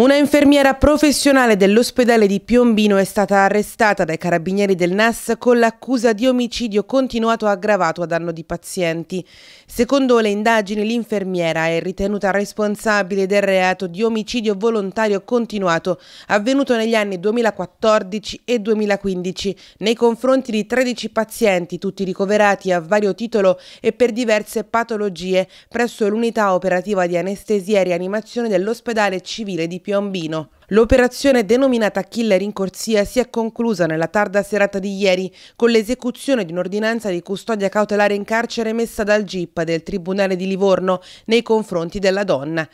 Una infermiera professionale dell'ospedale di Piombino è stata arrestata dai carabinieri del NAS con l'accusa di omicidio continuato aggravato a danno di pazienti. Secondo le indagini l'infermiera è ritenuta responsabile del reato di omicidio volontario continuato avvenuto negli anni 2014 e 2015 nei confronti di 13 pazienti, tutti ricoverati a vario titolo e per diverse patologie presso l'unità operativa di anestesia e rianimazione dell'ospedale civile di Piombino. Piombino. L'operazione denominata Killer in corsia si è conclusa nella tarda serata di ieri con l'esecuzione di un'ordinanza di custodia cautelare in carcere emessa dal GIP del Tribunale di Livorno nei confronti della donna.